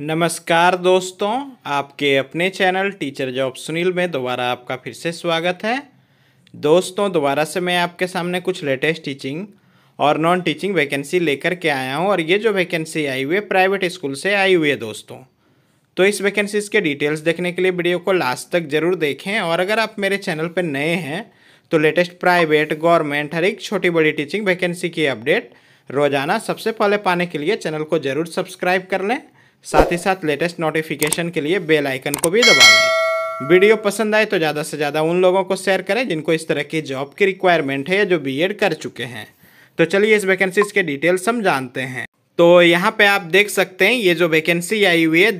नमस्कार दोस्तों आपके अपने चैनल टीचर जॉब सुनील में दोबारा आपका फिर से स्वागत है दोस्तों दोबारा से मैं आपके सामने कुछ लेटेस्ट टीचिंग और नॉन टीचिंग वैकेंसी लेकर के आया हूं और ये जो वैकेंसी आई हुई है प्राइवेट स्कूल से आई हुई है दोस्तों तो इस वैकेंसीज़ के डिटेल्स देखने के लिए वीडियो को लास्ट तक ज़रूर देखें और अगर आप मेरे चैनल पर नए हैं तो लेटेस्ट प्राइवेट गवर्नमेंट हर एक छोटी बड़ी टीचिंग वैकेंसी की अपडेट रोज़ाना सबसे पहले पाने के लिए चैनल को ज़रूर सब्सक्राइब कर लें साथ ही साथ लेटेस्ट नोटिफिकेशन के लिए बेल आइकन को भी दबा लें वीडियो पसंद आए तो ज़्यादा से ज़्यादा उन लोगों को शेयर करें जिनको इस तरह की जॉब की रिक्वायरमेंट है या जो बी कर चुके हैं तो चलिए इस वैकेंसीज के डिटेल्स हम जानते हैं तो यहाँ पे आप देख सकते हैं ये जो वैकेंसी आई हुई है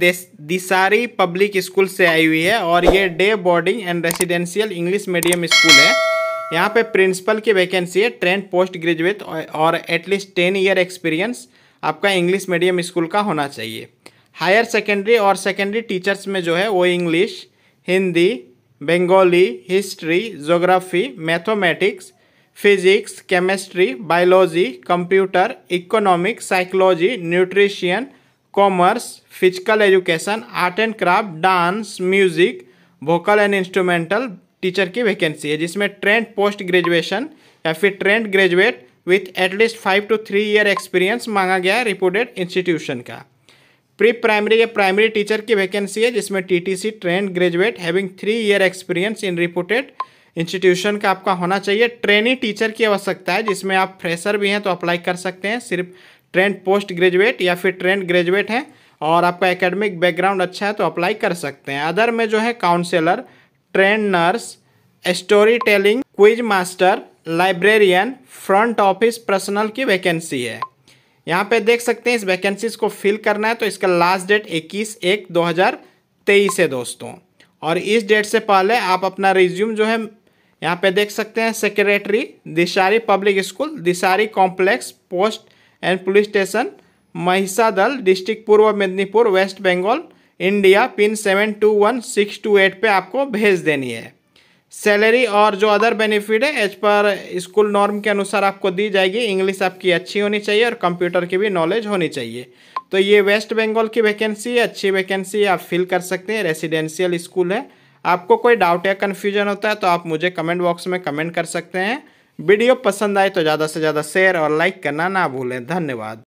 दिसारी पब्लिक स्कूल से आई हुई है और ये day boarding and residential English medium school है यहाँ पे प्रिंसिपल की वैकेंसी है ट्रेंड पोस्ट ग्रेजुएट और एटलीस्ट टेन ईयर एक्सपीरियंस आपका इंग्लिश मीडियम स्कूल का होना चाहिए हायर सेकेंडरी और सेकेंडरी टीचर्स में जो है वो English Hindi Bengali history geography mathematics physics chemistry biology computer economics psychology nutrition commerce physical education art and craft dance music vocal and instrumental teacher की वैकेंसी है जिसमें ट्रेंड पोस्ट ग्रेजुएशन या फिर trained graduate with at least five two three year experience मांगा गया है reported institution का pre primary या प्राइमरी टीचर की वैकेंसी है जिसमें TTC trained graduate having three year experience in reported institution का आपका होना चाहिए ट्रेनी टीचर की आवश्यकता है जिसमें आप फ्रेशर भी हैं तो अप्लाई कर सकते हैं सिर्फ ट्रेंड पोस्ट ग्रेजुएट या फिर ट्रेंड ग्रेजुएट हैं और आपका एकेडमिक बैकग्राउंड अच्छा है तो अप्लाई कर सकते हैं अदर में जो है counsellor trained nurse story telling quiz master librarian front office personal की वैकेंसी है यहाँ पे देख सकते हैं इस वैकेंसीज को फिल करना है तो इसका लास्ट डेट 21 एक 2023 है दोस्तों और इस डेट से पहले आप अपना रिज्यूम जो है यहाँ पे देख सकते हैं secretary Dishari public school Dishari complex post and police station दल district Purba Medinipur west Bengal India pin seven two one six two eight पर आपको भेज देनी है सैलरी और जो अदर बेनिफिट है एज पर स्कूल नॉर्म के अनुसार आपको दी जाएगी इंग्लिश आपकी अच्छी होनी चाहिए और कंप्यूटर की भी नॉलेज होनी चाहिए तो ये वेस्ट बंगाल की वैकेंसी है अच्छी वैकेंसी आप फिल कर सकते हैं रेसिडेंशियल स्कूल है आपको कोई डाउट या कन्फ्यूजन होता है तो आप मुझे कमेंट बॉक्स में कमेंट कर सकते हैं वीडियो पसंद आए तो ज़्यादा से ज़्यादा शेयर और लाइक करना ना भूलें धन्यवाद